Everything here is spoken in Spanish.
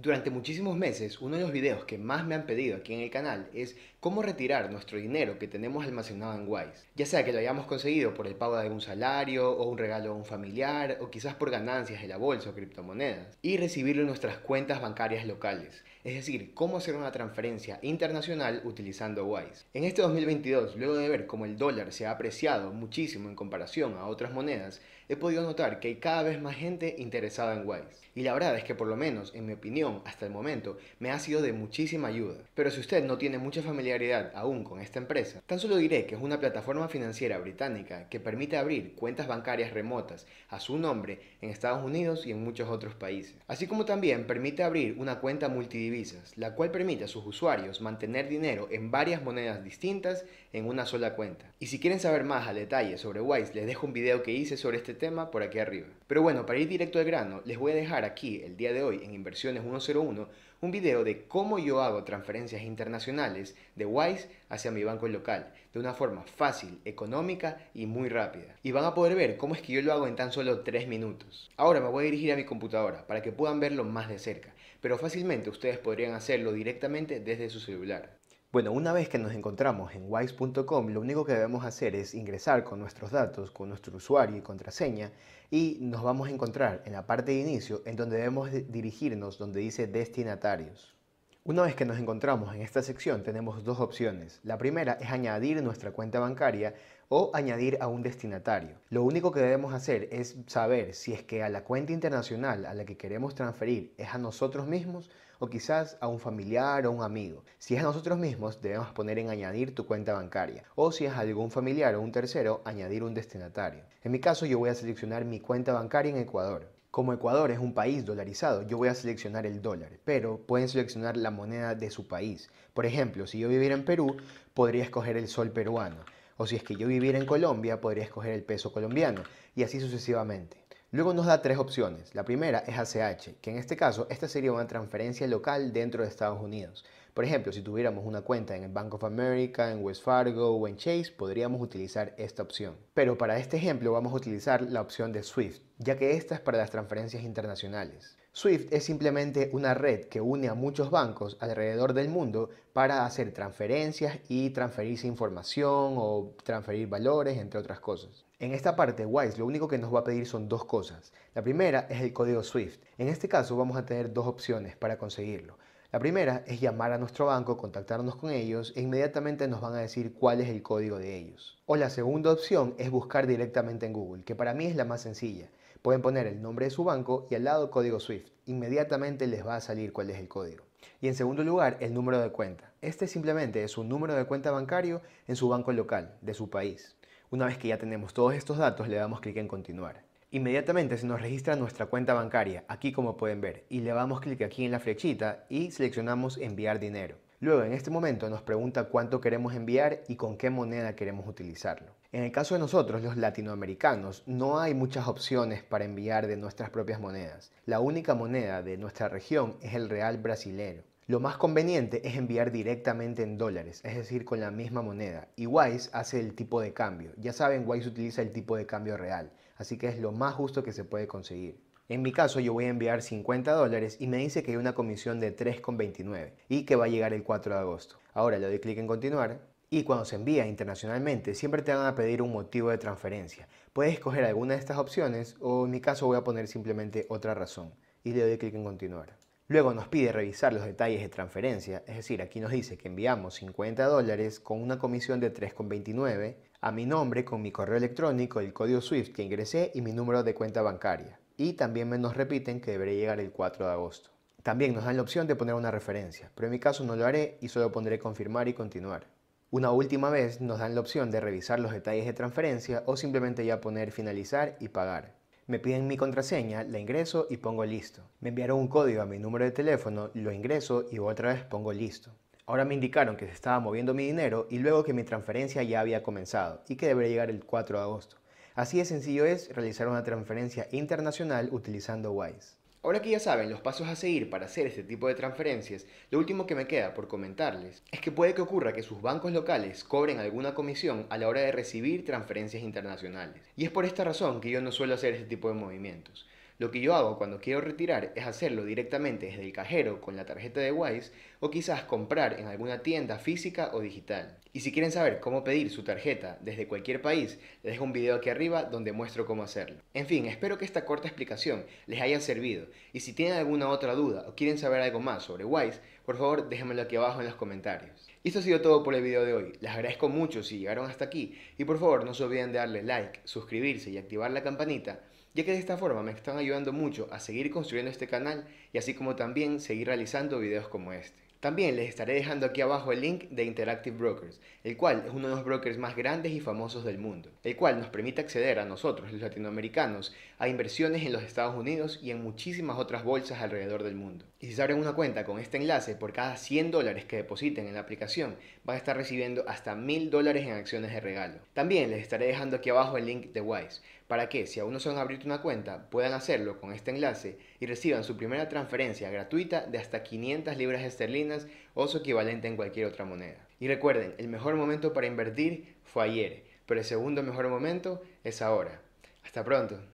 Durante muchísimos meses, uno de los videos que más me han pedido aquí en el canal es cómo retirar nuestro dinero que tenemos almacenado en Wise. Ya sea que lo hayamos conseguido por el pago de algún salario, o un regalo a un familiar, o quizás por ganancias de la bolsa o criptomonedas, y recibirlo en nuestras cuentas bancarias locales es decir, cómo hacer una transferencia internacional utilizando Wise. En este 2022, luego de ver cómo el dólar se ha apreciado muchísimo en comparación a otras monedas, he podido notar que hay cada vez más gente interesada en Wise. Y la verdad es que por lo menos, en mi opinión, hasta el momento, me ha sido de muchísima ayuda. Pero si usted no tiene mucha familiaridad aún con esta empresa, tan solo diré que es una plataforma financiera británica que permite abrir cuentas bancarias remotas a su nombre en Estados Unidos y en muchos otros países. Así como también permite abrir una cuenta multidivisa la cual permite a sus usuarios mantener dinero en varias monedas distintas en una sola cuenta. Y si quieren saber más a detalle sobre Wise, les dejo un video que hice sobre este tema por aquí arriba. Pero bueno, para ir directo al grano, les voy a dejar aquí el día de hoy en Inversiones 101 un video de cómo yo hago transferencias internacionales de Wise hacia mi banco local, de una forma fácil, económica y muy rápida. Y van a poder ver cómo es que yo lo hago en tan solo 3 minutos. Ahora me voy a dirigir a mi computadora para que puedan verlo más de cerca, pero fácilmente ustedes podrían hacerlo directamente desde su celular. Bueno, una vez que nos encontramos en wise.com, lo único que debemos hacer es ingresar con nuestros datos, con nuestro usuario y contraseña, y nos vamos a encontrar en la parte de inicio, en donde debemos dirigirnos, donde dice destinatarios. Una vez que nos encontramos en esta sección tenemos dos opciones. La primera es añadir nuestra cuenta bancaria o añadir a un destinatario. Lo único que debemos hacer es saber si es que a la cuenta internacional a la que queremos transferir es a nosotros mismos o quizás a un familiar o un amigo. Si es a nosotros mismos debemos poner en añadir tu cuenta bancaria o si es a algún familiar o un tercero añadir un destinatario. En mi caso yo voy a seleccionar mi cuenta bancaria en Ecuador. Como Ecuador es un país dolarizado, yo voy a seleccionar el dólar, pero pueden seleccionar la moneda de su país. Por ejemplo, si yo viviera en Perú, podría escoger el sol peruano. O si es que yo viviera en Colombia, podría escoger el peso colombiano. Y así sucesivamente. Luego nos da tres opciones. La primera es ACH, que en este caso esta sería una transferencia local dentro de Estados Unidos. Por ejemplo, si tuviéramos una cuenta en el Bank of America, en West Fargo o en Chase, podríamos utilizar esta opción. Pero para este ejemplo vamos a utilizar la opción de SWIFT, ya que esta es para las transferencias internacionales. SWIFT es simplemente una red que une a muchos bancos alrededor del mundo para hacer transferencias y transferirse información o transferir valores, entre otras cosas. En esta parte, WISE lo único que nos va a pedir son dos cosas. La primera es el código SWIFT. En este caso vamos a tener dos opciones para conseguirlo. La primera es llamar a nuestro banco, contactarnos con ellos e inmediatamente nos van a decir cuál es el código de ellos. O la segunda opción es buscar directamente en Google, que para mí es la más sencilla. Pueden poner el nombre de su banco y al lado código SWIFT. Inmediatamente les va a salir cuál es el código. Y en segundo lugar, el número de cuenta. Este simplemente es un número de cuenta bancario en su banco local, de su país. Una vez que ya tenemos todos estos datos, le damos clic en continuar. Inmediatamente se nos registra nuestra cuenta bancaria, aquí como pueden ver, y le damos clic aquí en la flechita y seleccionamos enviar dinero. Luego en este momento nos pregunta cuánto queremos enviar y con qué moneda queremos utilizarlo. En el caso de nosotros, los latinoamericanos, no hay muchas opciones para enviar de nuestras propias monedas. La única moneda de nuestra región es el real brasilero. Lo más conveniente es enviar directamente en dólares, es decir, con la misma moneda. Y Wise hace el tipo de cambio. Ya saben, Wise utiliza el tipo de cambio real, así que es lo más justo que se puede conseguir. En mi caso yo voy a enviar 50 dólares y me dice que hay una comisión de 3,29 y que va a llegar el 4 de agosto. Ahora le doy clic en continuar y cuando se envía internacionalmente siempre te van a pedir un motivo de transferencia. Puedes escoger alguna de estas opciones o en mi caso voy a poner simplemente otra razón y le doy clic en continuar. Luego nos pide revisar los detalles de transferencia, es decir, aquí nos dice que enviamos 50 dólares con una comisión de 3,29 a mi nombre con mi correo electrónico, el código SWIFT que ingresé y mi número de cuenta bancaria. Y también nos repiten que deberé llegar el 4 de agosto. También nos dan la opción de poner una referencia, pero en mi caso no lo haré y solo pondré confirmar y continuar. Una última vez nos dan la opción de revisar los detalles de transferencia o simplemente ya poner finalizar y pagar. Me piden mi contraseña, la ingreso y pongo listo. Me enviaron un código a mi número de teléfono, lo ingreso y otra vez pongo listo. Ahora me indicaron que se estaba moviendo mi dinero y luego que mi transferencia ya había comenzado y que debería llegar el 4 de agosto. Así de sencillo es realizar una transferencia internacional utilizando Wise. Ahora que ya saben los pasos a seguir para hacer este tipo de transferencias, lo último que me queda por comentarles es que puede que ocurra que sus bancos locales cobren alguna comisión a la hora de recibir transferencias internacionales. Y es por esta razón que yo no suelo hacer este tipo de movimientos. Lo que yo hago cuando quiero retirar es hacerlo directamente desde el cajero con la tarjeta de Wise o quizás comprar en alguna tienda física o digital. Y si quieren saber cómo pedir su tarjeta desde cualquier país, les dejo un video aquí arriba donde muestro cómo hacerlo. En fin, espero que esta corta explicación les haya servido y si tienen alguna otra duda o quieren saber algo más sobre Wise, por favor déjenmelo aquí abajo en los comentarios. Y esto ha sido todo por el video de hoy. Les agradezco mucho si llegaron hasta aquí y por favor no se olviden de darle like, suscribirse y activar la campanita, ya que de esta forma me están ayudando mucho a seguir construyendo este canal y así como también seguir realizando videos como este. También les estaré dejando aquí abajo el link de Interactive Brokers, el cual es uno de los brokers más grandes y famosos del mundo, el cual nos permite acceder a nosotros, los latinoamericanos, a inversiones en los Estados Unidos y en muchísimas otras bolsas alrededor del mundo. Y si se abren una cuenta con este enlace, por cada 100 dólares que depositen en la aplicación, van a estar recibiendo hasta 1000 dólares en acciones de regalo. También les estaré dejando aquí abajo el link de Wise, para que si aún no se han abierto una cuenta puedan hacerlo con este enlace y reciban su primera transferencia gratuita de hasta 500 libras esterlinas o su equivalente en cualquier otra moneda. Y recuerden, el mejor momento para invertir fue ayer, pero el segundo mejor momento es ahora. Hasta pronto.